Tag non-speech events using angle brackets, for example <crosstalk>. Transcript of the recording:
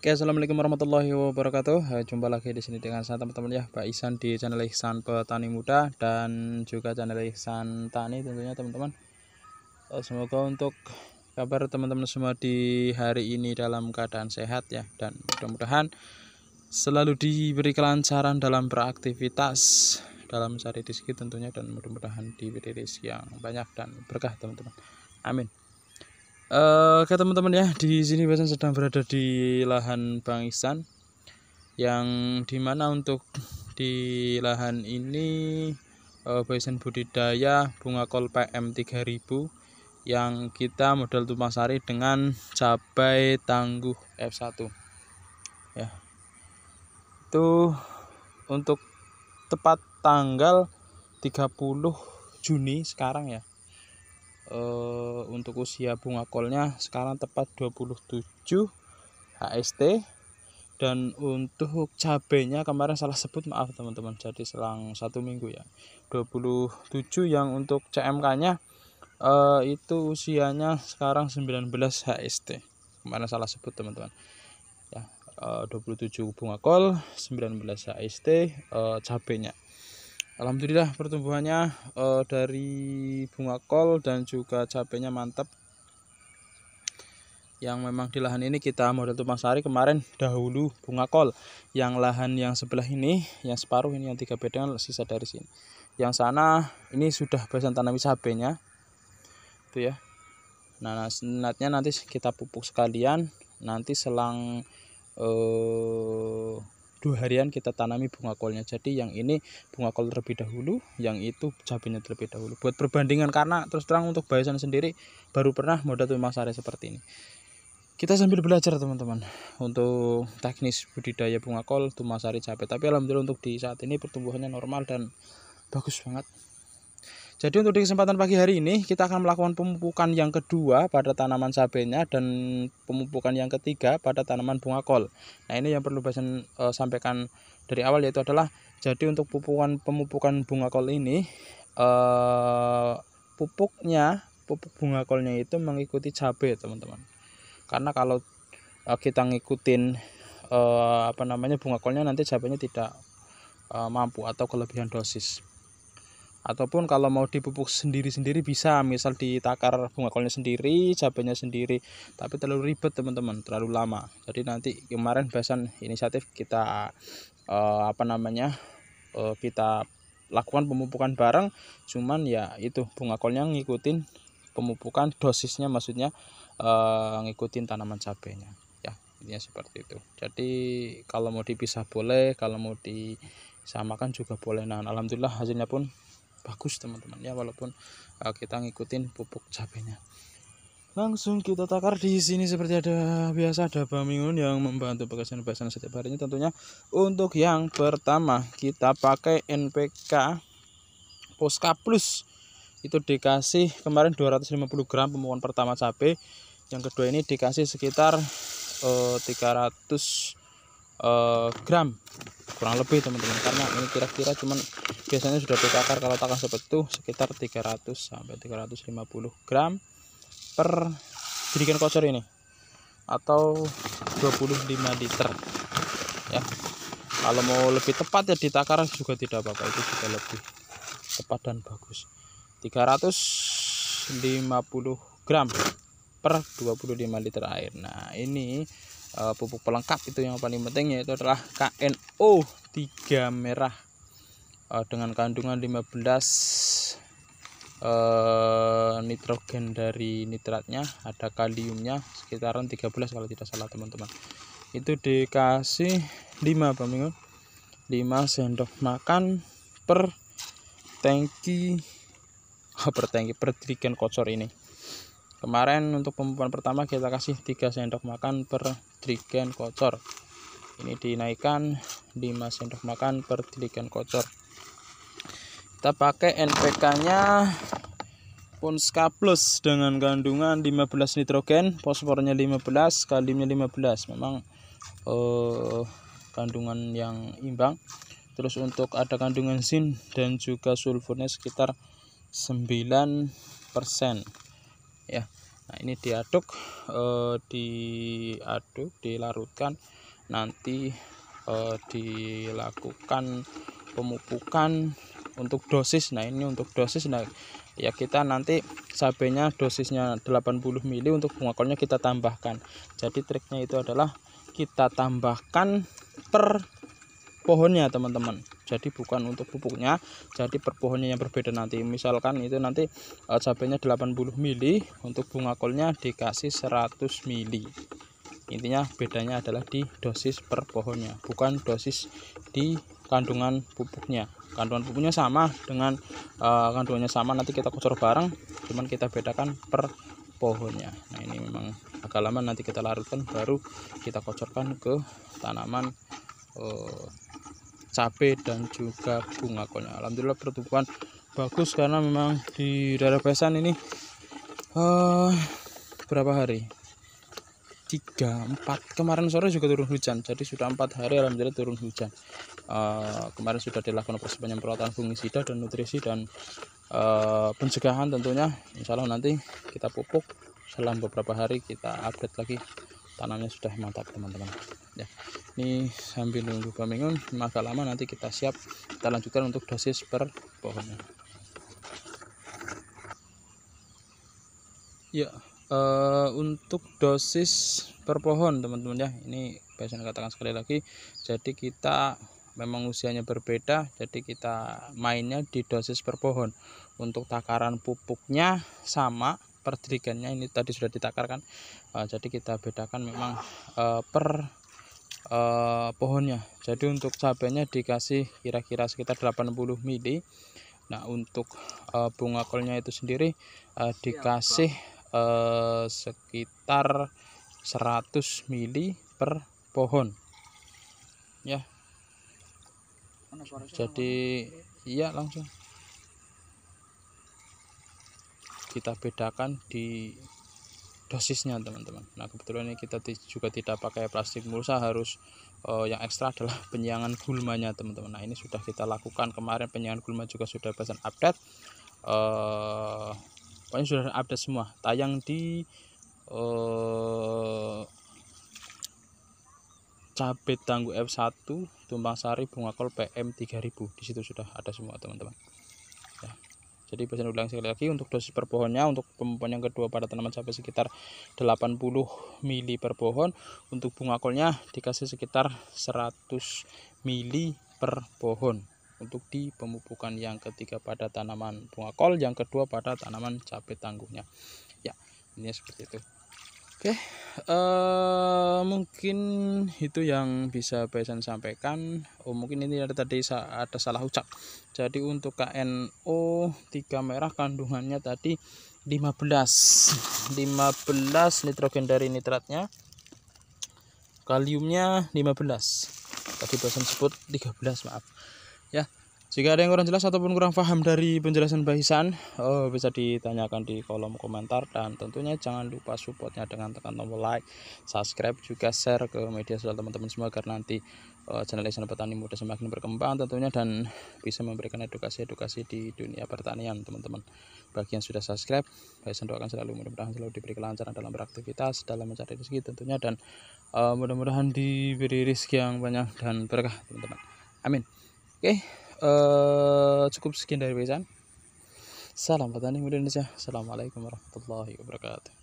Oke, assalamualaikum warahmatullahi wabarakatuh. Eh, jumpa lagi di sini dengan saya teman-teman ya, Pak Isan di channel Ihsan Petani Muda dan juga channel Ihsan Tani tentunya teman-teman. Eh, semoga untuk kabar teman-teman semua di hari ini dalam keadaan sehat ya dan mudah-mudahan selalu diberi kelancaran dalam beraktivitas, dalam mencari rezeki tentunya dan mudah-mudahan diberi rezeki yang banyak dan berkah teman-teman. Amin oke eh, teman-teman ya di sini Besan sedang berada di lahan Bang Isan yang dimana untuk di lahan ini uh, budidaya bunga kol PM 3000 yang kita modal tumpang sari dengan cabai tangguh F1 ya itu untuk tepat tanggal 30 Juni sekarang ya uh, untuk usia bunga kolnya sekarang tepat 27 HST dan untuk cabenya kemarin salah sebut maaf teman-teman jadi selang satu minggu ya 27 yang untuk CMK nya uh, eh, itu usianya sekarang 19 HST kemarin salah sebut teman-teman ya eh, uh, 27 bunga kol 19 HST uh, cabenya Alhamdulillah pertumbuhannya uh, dari bunga kol dan juga cabenya mantap yang memang di lahan ini kita model tumpang sari kemarin dahulu bunga kol yang lahan yang sebelah ini yang separuh ini yang tiga bedeng sisa dari sini yang sana ini sudah pesan tanami cabenya itu ya nah, nah senatnya nanti kita pupuk sekalian nanti selang eh, dua harian kita tanami bunga kolnya jadi yang ini bunga kol terlebih dahulu yang itu cabenya terlebih dahulu buat perbandingan karena terus terang untuk bayasan sendiri baru pernah modal tumbang sari seperti ini kita sambil belajar teman-teman untuk teknis budidaya bunga kol tumasari cabai tapi alhamdulillah untuk di saat ini pertumbuhannya normal dan bagus banget jadi untuk di kesempatan pagi hari ini kita akan melakukan pemupukan yang kedua pada tanaman cabenya dan pemupukan yang ketiga pada tanaman bunga kol. Nah ini yang perlu saya eh, sampaikan dari awal yaitu adalah jadi untuk pupukan pemupukan bunga kol ini eh, pupuknya pupuk bunga kolnya itu mengikuti cabai teman-teman. Karena kalau eh, kita ngikutin apa namanya bunga kolnya nanti cabenya tidak mampu atau kelebihan dosis ataupun kalau mau dipupuk sendiri-sendiri bisa misal ditakar bunga kolnya sendiri cabenya sendiri tapi terlalu ribet teman-teman terlalu lama jadi nanti kemarin bahasan inisiatif kita eh, apa namanya eh, kita lakukan pemupukan bareng cuman ya itu bunga kolnya ngikutin pemupukan dosisnya maksudnya eh, ngikutin tanaman cabenya ya intinya seperti itu jadi kalau mau dipisah boleh kalau mau disamakan juga boleh nah alhamdulillah hasilnya pun bagus teman-teman ya walaupun uh, kita ngikutin pupuk cabenya langsung kita takar di sini seperti ada biasa ada bamingun yang membantu pekerjaan-pekerjaan setiap harinya tentunya untuk yang pertama kita pakai NPK Poska Plus itu dikasih kemarin 250 gram pemohon pertama cabe yang kedua ini dikasih sekitar uh, 300 uh, gram kurang lebih teman-teman karena ini kira-kira cuman biasanya sudah ditakar kalau takar sepetuh sekitar 300 sampai 350 gram per jerigen kocor ini atau 25 liter ya kalau mau lebih tepat ya ditakar juga tidak apa-apa itu juga lebih tepat dan bagus 350 gram per 25 liter air nah ini uh, pupuk pelengkap itu yang paling penting yaitu adalah KNO 3 merah uh, dengan kandungan 15 uh, eh, nitrogen dari nitratnya ada kaliumnya sekitaran 13 kalau tidak salah teman-teman itu dikasih 5 pemingun 5 sendok makan per tangki <laughs> per tangki per kotor kocor ini kemarin untuk pemupukan pertama kita kasih 3 sendok makan per drigen kocor ini dinaikkan 5 sendok makan per drigen kocor kita pakai NPK nya Ponska Plus dengan kandungan 15 nitrogen fosfornya 15 kaliumnya 15 memang eh, kandungan yang imbang terus untuk ada kandungan zinc dan juga sulfurnya sekitar 9 persen ya nah ini diaduk eh, diaduk dilarutkan nanti eh, dilakukan pemupukan untuk dosis nah ini untuk dosis nah ya kita nanti cabenya dosisnya 80 ml untuk bunga kita tambahkan jadi triknya itu adalah kita tambahkan per pohonnya teman-teman jadi bukan untuk pupuknya jadi perpohonnya yang berbeda nanti misalkan itu nanti cabenya eh, cabainya 80 mili untuk bunga kolnya dikasih 100 mili intinya bedanya adalah di dosis per pohonnya bukan dosis di kandungan pupuknya kandungan pupuknya sama dengan uh, kandungannya sama nanti kita kocor bareng cuman kita bedakan per pohonnya nah ini memang agak lama nanti kita larutkan baru kita kocorkan ke tanaman uh, cabai dan juga bunga kolnya Alhamdulillah pertumbuhan bagus karena memang di daerah pesan ini uh, eh, berapa hari tiga empat kemarin sore juga turun hujan jadi sudah empat hari alhamdulillah turun hujan uh, kemarin sudah dilakukan proses penyemprotan fungisida dan nutrisi dan uh, pencegahan tentunya Insyaallah nanti kita pupuk selang beberapa hari kita update lagi tanamnya sudah mantap teman-teman ya ini sambil nunggu pemingun maka lama nanti kita siap kita lanjutkan untuk dosis per pohonnya ya uh, untuk dosis per pohon teman-teman ya ini saya katakan sekali lagi jadi kita memang usianya berbeda jadi kita mainnya di dosis per pohon untuk takaran pupuknya sama perdirikannya ini tadi sudah ditakarkan uh, jadi kita bedakan memang uh, per eh, pohonnya jadi untuk cabenya dikasih kira-kira sekitar 80 mili nah untuk eh, bunga kolnya itu sendiri eh, dikasih eh, sekitar 100 mili per pohon ya jadi iya langsung kita bedakan di dosisnya teman-teman nah kebetulan ini kita juga tidak pakai plastik mulsa harus uh, yang ekstra adalah <laughs> penyiangan gulmanya teman-teman nah ini sudah kita lakukan kemarin penyiangan gulma juga sudah pesan update uh, pokoknya sudah update semua tayang di uh, cabai tangguh F1 tumpang sari bunga kol PM 3000 disitu sudah ada semua teman-teman jadi pesan ulang sekali lagi untuk dosis per pohonnya untuk pemupukan yang kedua pada tanaman cabai sekitar 80 ml per pohon untuk bunga kolnya dikasih sekitar 100 ml per pohon untuk di pemupukan yang ketiga pada tanaman bunga kol yang kedua pada tanaman cabai tangguhnya ya ini seperti itu Oke, okay, uh, eh, mungkin itu yang bisa Besan sampaikan. Oh, mungkin ini ada tadi ada salah ucap. Jadi untuk KNO 3 merah kandungannya tadi 15. 15 nitrogen dari nitratnya. Kaliumnya 15. Tadi Besan sebut 13, maaf. Ya. Jika ada yang kurang jelas ataupun kurang paham dari penjelasan bahisan, oh, eh, bisa ditanyakan di kolom komentar dan tentunya jangan lupa supportnya dengan tekan tombol like, subscribe, juga share ke media sosial teman-teman semua agar nanti uh, channel Isan Petani Muda semakin berkembang tentunya dan bisa memberikan edukasi-edukasi di dunia pertanian teman-teman. Bagi yang sudah subscribe, bahisan doakan selalu mudah-mudahan selalu diberi kelancaran dalam beraktivitas, dalam mencari rezeki tentunya dan uh, mudah-mudahan diberi rezeki yang banyak dan berkah teman-teman. Amin. Oke. Okay uh, cukup sekian dari Besan. Salam petani Indonesia. Assalamualaikum warahmatullahi wabarakatuh.